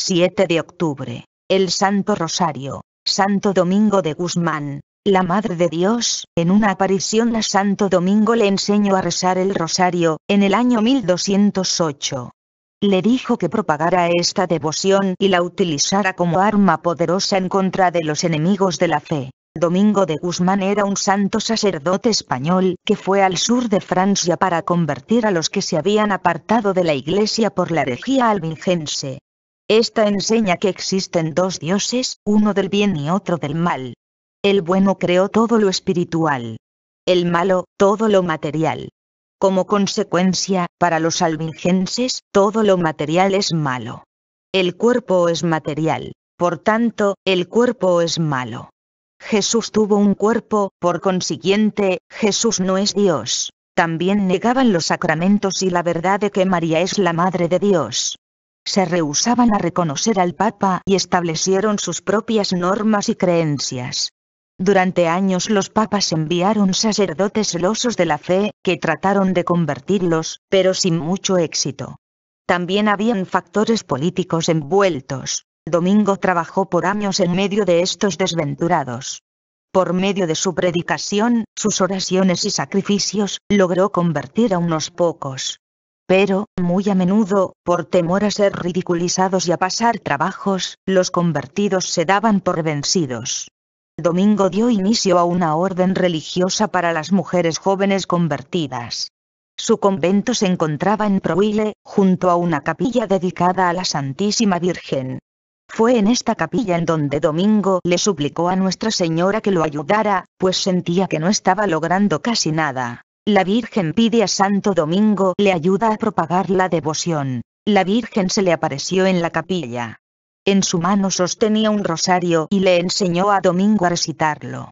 7 de octubre, el Santo Rosario, Santo Domingo de Guzmán, la Madre de Dios, en una aparición a Santo Domingo le enseñó a rezar el rosario, en el año 1208. Le dijo que propagara esta devoción y la utilizara como arma poderosa en contra de los enemigos de la fe. Domingo de Guzmán era un santo sacerdote español que fue al sur de Francia para convertir a los que se habían apartado de la iglesia por la herejía albigense. Esta enseña que existen dos dioses, uno del bien y otro del mal. El bueno creó todo lo espiritual. El malo, todo lo material. Como consecuencia, para los albigenses, todo lo material es malo. El cuerpo es material. Por tanto, el cuerpo es malo. Jesús tuvo un cuerpo, por consiguiente, Jesús no es Dios. También negaban los sacramentos y la verdad de que María es la Madre de Dios se rehusaban a reconocer al Papa y establecieron sus propias normas y creencias. Durante años los papas enviaron sacerdotes celosos de la fe, que trataron de convertirlos, pero sin mucho éxito. También habían factores políticos envueltos. Domingo trabajó por años en medio de estos desventurados. Por medio de su predicación, sus oraciones y sacrificios, logró convertir a unos pocos pero, muy a menudo, por temor a ser ridiculizados y a pasar trabajos, los convertidos se daban por vencidos. Domingo dio inicio a una orden religiosa para las mujeres jóvenes convertidas. Su convento se encontraba en Proile, junto a una capilla dedicada a la Santísima Virgen. Fue en esta capilla en donde Domingo le suplicó a Nuestra Señora que lo ayudara, pues sentía que no estaba logrando casi nada. La Virgen pide a Santo Domingo le ayuda a propagar la devoción. La Virgen se le apareció en la capilla. En su mano sostenía un rosario y le enseñó a Domingo a recitarlo.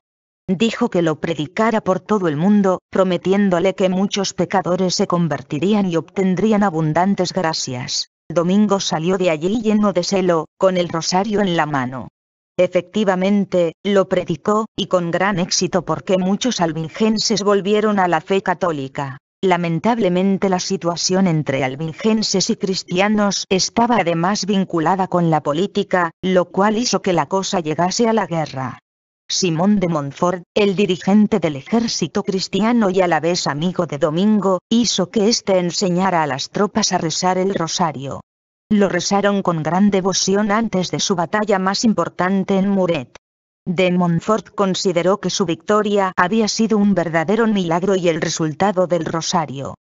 Dijo que lo predicara por todo el mundo, prometiéndole que muchos pecadores se convertirían y obtendrían abundantes gracias. Domingo salió de allí lleno de celo, con el rosario en la mano. Efectivamente, lo predicó, y con gran éxito porque muchos albingenses volvieron a la fe católica. Lamentablemente la situación entre albingenses y cristianos estaba además vinculada con la política, lo cual hizo que la cosa llegase a la guerra. Simón de Montfort, el dirigente del ejército cristiano y a la vez amigo de Domingo, hizo que éste enseñara a las tropas a rezar el rosario. Lo rezaron con gran devoción antes de su batalla más importante en Muret. De Montfort consideró que su victoria había sido un verdadero milagro y el resultado del rosario.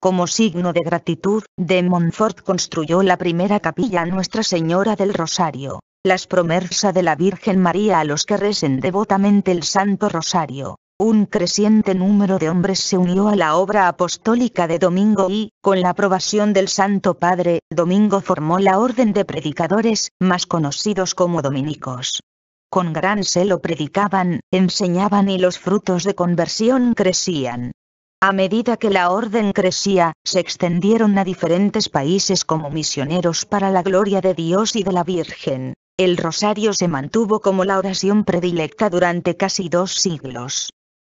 Como signo de gratitud, de Montfort construyó la primera capilla Nuestra Señora del Rosario, las promesa de la Virgen María a los que recen devotamente el Santo Rosario un creciente número de hombres se unió a la obra apostólica de Domingo y, con la aprobación del Santo Padre, Domingo formó la Orden de Predicadores, más conocidos como dominicos. Con gran celo predicaban, enseñaban y los frutos de conversión crecían. A medida que la orden crecía, se extendieron a diferentes países como misioneros para la gloria de Dios y de la Virgen. El rosario se mantuvo como la oración predilecta durante casi dos siglos.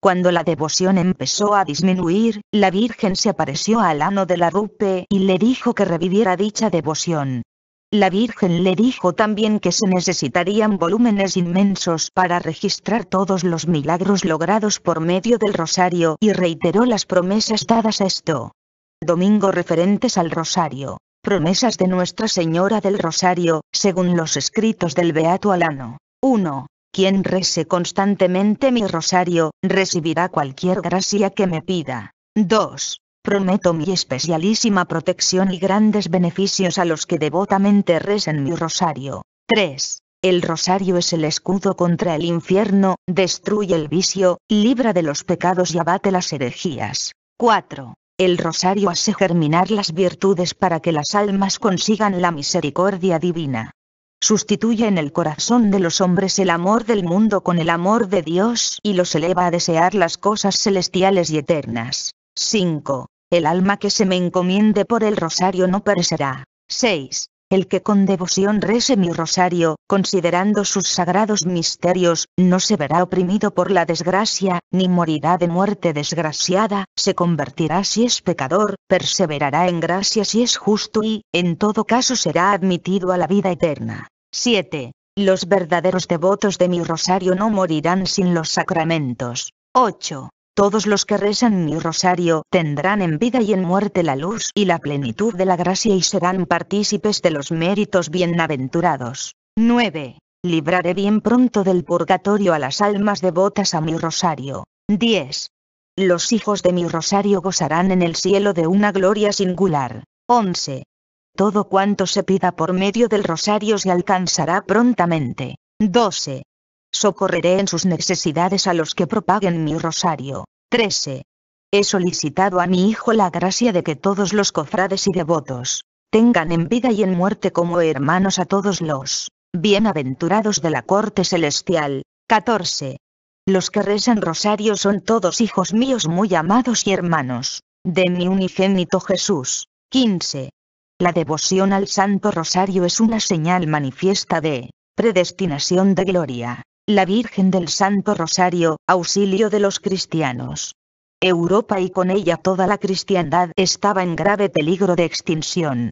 Cuando la devoción empezó a disminuir, la Virgen se apareció al ano de la Rupe y le dijo que reviviera dicha devoción. La Virgen le dijo también que se necesitarían volúmenes inmensos para registrar todos los milagros logrados por medio del rosario y reiteró las promesas dadas a esto. Domingo referentes al rosario. Promesas de Nuestra Señora del Rosario, según los escritos del Beato Alano. 1. Quien rece constantemente mi rosario, recibirá cualquier gracia que me pida. 2. Prometo mi especialísima protección y grandes beneficios a los que devotamente recen mi rosario. 3. El rosario es el escudo contra el infierno, destruye el vicio, libra de los pecados y abate las herejías. 4. El rosario hace germinar las virtudes para que las almas consigan la misericordia divina sustituye en el corazón de los hombres el amor del mundo con el amor de Dios y los eleva a desear las cosas celestiales y eternas. 5. El alma que se me encomiende por el rosario no perecerá. 6. El que con devoción rece mi rosario, considerando sus sagrados misterios, no se verá oprimido por la desgracia, ni morirá de muerte desgraciada, se convertirá si es pecador, perseverará en gracia si es justo y, en todo caso será admitido a la vida eterna. 7. Los verdaderos devotos de mi rosario no morirán sin los sacramentos. 8. Todos los que rezan mi rosario tendrán en vida y en muerte la luz y la plenitud de la gracia y serán partícipes de los méritos bienaventurados. 9. Libraré bien pronto del purgatorio a las almas devotas a mi rosario. 10. Los hijos de mi rosario gozarán en el cielo de una gloria singular. 11. Todo cuanto se pida por medio del rosario se alcanzará prontamente. 12. Socorreré en sus necesidades a los que propaguen mi rosario. 13. He solicitado a mi hijo la gracia de que todos los cofrades y devotos tengan en vida y en muerte como hermanos a todos los bienaventurados de la corte celestial. 14. Los que rezan rosario son todos hijos míos muy amados y hermanos de mi unigénito Jesús. 15. La devoción al Santo Rosario es una señal manifiesta de predestinación de gloria. La Virgen del Santo Rosario, auxilio de los cristianos. Europa y con ella toda la cristiandad estaba en grave peligro de extinción.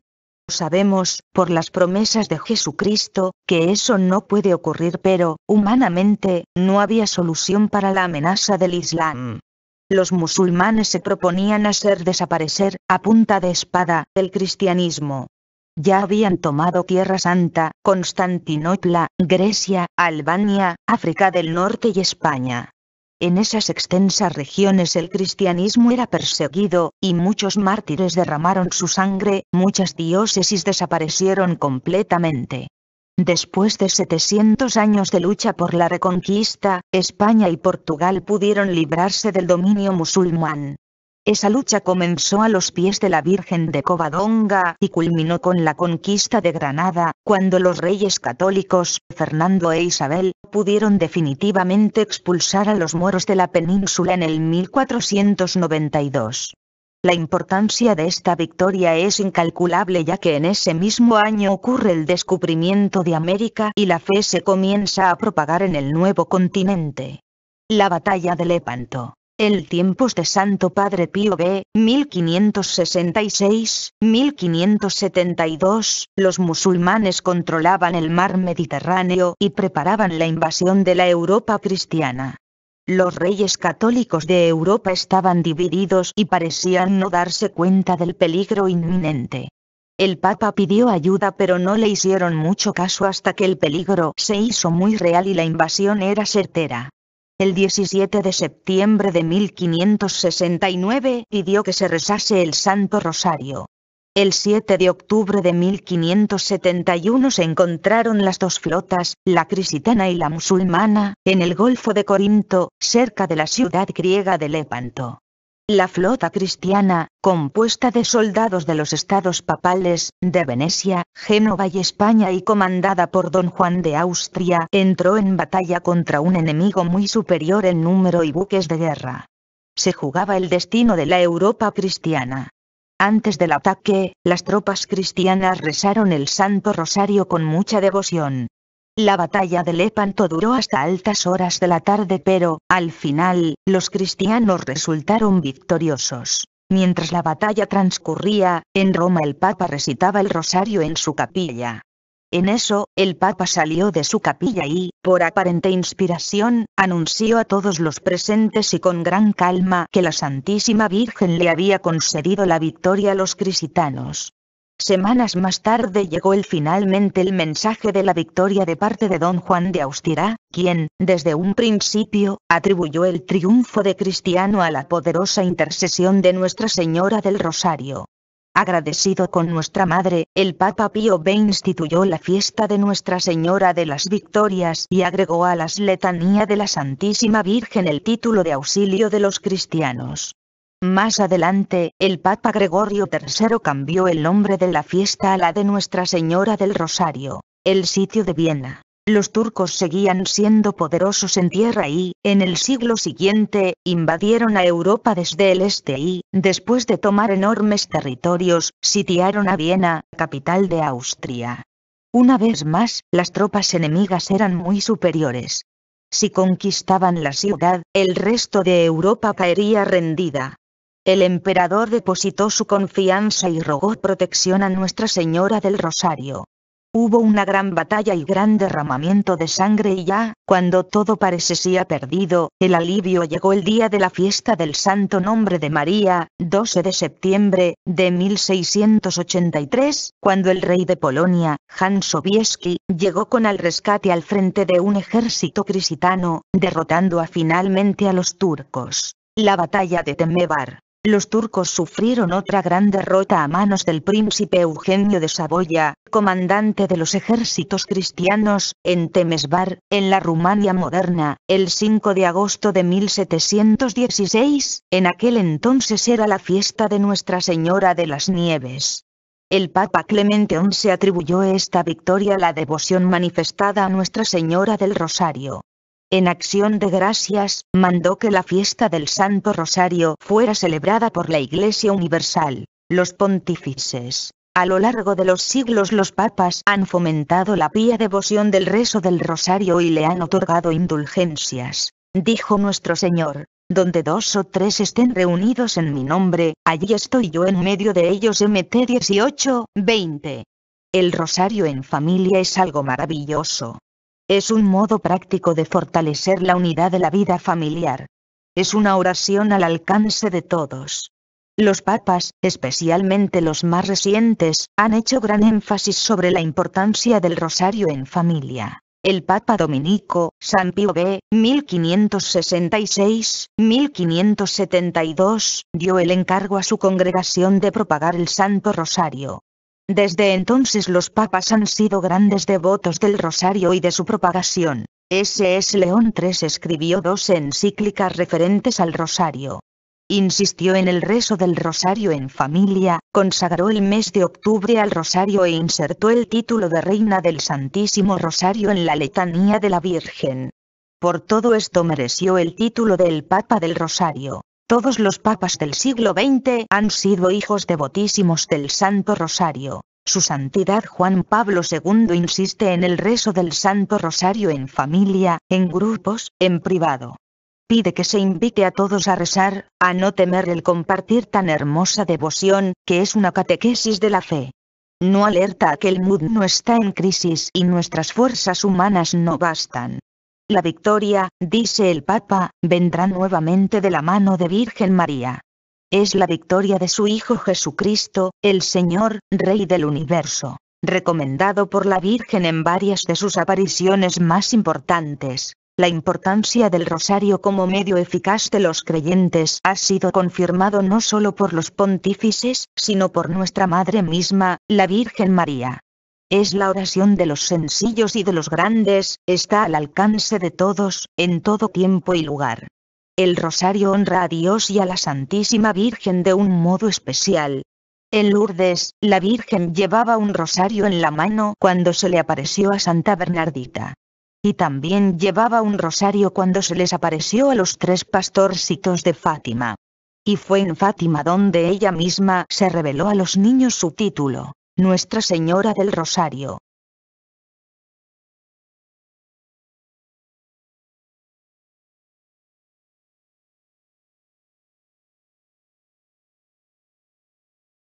Sabemos, por las promesas de Jesucristo, que eso no puede ocurrir pero, humanamente, no había solución para la amenaza del Islam los musulmanes se proponían hacer desaparecer, a punta de espada, el cristianismo. Ya habían tomado Tierra Santa, Constantinopla, Grecia, Albania, África del Norte y España. En esas extensas regiones el cristianismo era perseguido, y muchos mártires derramaron su sangre, muchas diócesis desaparecieron completamente. Después de 700 años de lucha por la reconquista, España y Portugal pudieron librarse del dominio musulmán. Esa lucha comenzó a los pies de la Virgen de Covadonga y culminó con la conquista de Granada, cuando los reyes católicos, Fernando e Isabel, pudieron definitivamente expulsar a los moros de la península en el 1492. La importancia de esta victoria es incalculable ya que en ese mismo año ocurre el descubrimiento de América y la fe se comienza a propagar en el nuevo continente. La batalla de Lepanto. El tiempos de Santo Padre Pío B, 1566-1572, los musulmanes controlaban el mar Mediterráneo y preparaban la invasión de la Europa cristiana. Los reyes católicos de Europa estaban divididos y parecían no darse cuenta del peligro inminente. El Papa pidió ayuda pero no le hicieron mucho caso hasta que el peligro se hizo muy real y la invasión era certera. El 17 de septiembre de 1569 pidió que se rezase el Santo Rosario. El 7 de octubre de 1571 se encontraron las dos flotas, la cristiana y la musulmana, en el Golfo de Corinto, cerca de la ciudad griega de Lepanto. La flota cristiana, compuesta de soldados de los estados papales, de Venecia, Génova y España y comandada por don Juan de Austria, entró en batalla contra un enemigo muy superior en número y buques de guerra. Se jugaba el destino de la Europa cristiana. Antes del ataque, las tropas cristianas rezaron el Santo Rosario con mucha devoción. La batalla de Lepanto duró hasta altas horas de la tarde pero, al final, los cristianos resultaron victoriosos. Mientras la batalla transcurría, en Roma el Papa recitaba el rosario en su capilla. En eso, el Papa salió de su capilla y, por aparente inspiración, anunció a todos los presentes y con gran calma que la Santísima Virgen le había concedido la victoria a los cristianos. Semanas más tarde llegó el finalmente el mensaje de la victoria de parte de don Juan de Austirá, quien, desde un principio, atribuyó el triunfo de Cristiano a la poderosa intercesión de Nuestra Señora del Rosario. Agradecido con nuestra madre, el Papa Pío V instituyó la fiesta de Nuestra Señora de las Victorias y agregó a las Letanías de la Santísima Virgen el título de auxilio de los cristianos. Más adelante, el Papa Gregorio III cambió el nombre de la fiesta a la de Nuestra Señora del Rosario, el sitio de Viena. Los turcos seguían siendo poderosos en tierra y, en el siglo siguiente, invadieron a Europa desde el este y, después de tomar enormes territorios, sitiaron a Viena, capital de Austria. Una vez más, las tropas enemigas eran muy superiores. Si conquistaban la ciudad, el resto de Europa caería rendida. El emperador depositó su confianza y rogó protección a Nuestra Señora del Rosario. Hubo una gran batalla y gran derramamiento de sangre y ya, cuando todo parecía perdido, el alivio llegó el día de la fiesta del Santo Nombre de María, 12 de septiembre de 1683, cuando el rey de Polonia, Jan Sobieski, llegó con al rescate al frente de un ejército cristiano, derrotando a finalmente a los turcos. La batalla de Temebar los turcos sufrieron otra gran derrota a manos del príncipe Eugenio de Saboya, comandante de los ejércitos cristianos, en Temesvar, en la Rumania moderna, el 5 de agosto de 1716, en aquel entonces era la fiesta de Nuestra Señora de las Nieves. El Papa Clemente XI atribuyó esta victoria a la devoción manifestada a Nuestra Señora del Rosario. En acción de gracias, mandó que la fiesta del Santo Rosario fuera celebrada por la Iglesia Universal. Los pontífices. A lo largo de los siglos los papas han fomentado la pía devoción del rezo del rosario y le han otorgado indulgencias. Dijo nuestro Señor, donde dos o tres estén reunidos en mi nombre, allí estoy yo en medio de ellos MT 18, 20. El rosario en familia es algo maravilloso. Es un modo práctico de fortalecer la unidad de la vida familiar. Es una oración al alcance de todos. Los papas, especialmente los más recientes, han hecho gran énfasis sobre la importancia del rosario en familia. El Papa Dominico, San Pío B, 1566-1572, dio el encargo a su congregación de propagar el Santo Rosario. Desde entonces los papas han sido grandes devotos del rosario y de su propagación. S.S. León III escribió dos encíclicas referentes al rosario. Insistió en el rezo del rosario en familia, consagró el mes de octubre al rosario e insertó el título de Reina del Santísimo Rosario en la letanía de la Virgen. Por todo esto mereció el título del Papa del Rosario. Todos los papas del siglo XX han sido hijos devotísimos del Santo Rosario. Su Santidad Juan Pablo II insiste en el rezo del Santo Rosario en familia, en grupos, en privado. Pide que se invite a todos a rezar, a no temer el compartir tan hermosa devoción, que es una catequesis de la fe. No alerta que el mundo no está en crisis y nuestras fuerzas humanas no bastan. La victoria, dice el Papa, vendrá nuevamente de la mano de Virgen María. Es la victoria de su Hijo Jesucristo, el Señor, Rey del universo, recomendado por la Virgen en varias de sus apariciones más importantes. La importancia del rosario como medio eficaz de los creyentes ha sido confirmado no solo por los pontífices, sino por nuestra Madre misma, la Virgen María. Es la oración de los sencillos y de los grandes, está al alcance de todos, en todo tiempo y lugar. El rosario honra a Dios y a la Santísima Virgen de un modo especial. En Lourdes, la Virgen llevaba un rosario en la mano cuando se le apareció a Santa Bernardita. Y también llevaba un rosario cuando se les apareció a los tres pastorcitos de Fátima. Y fue en Fátima donde ella misma se reveló a los niños su título. Nuestra Señora del Rosario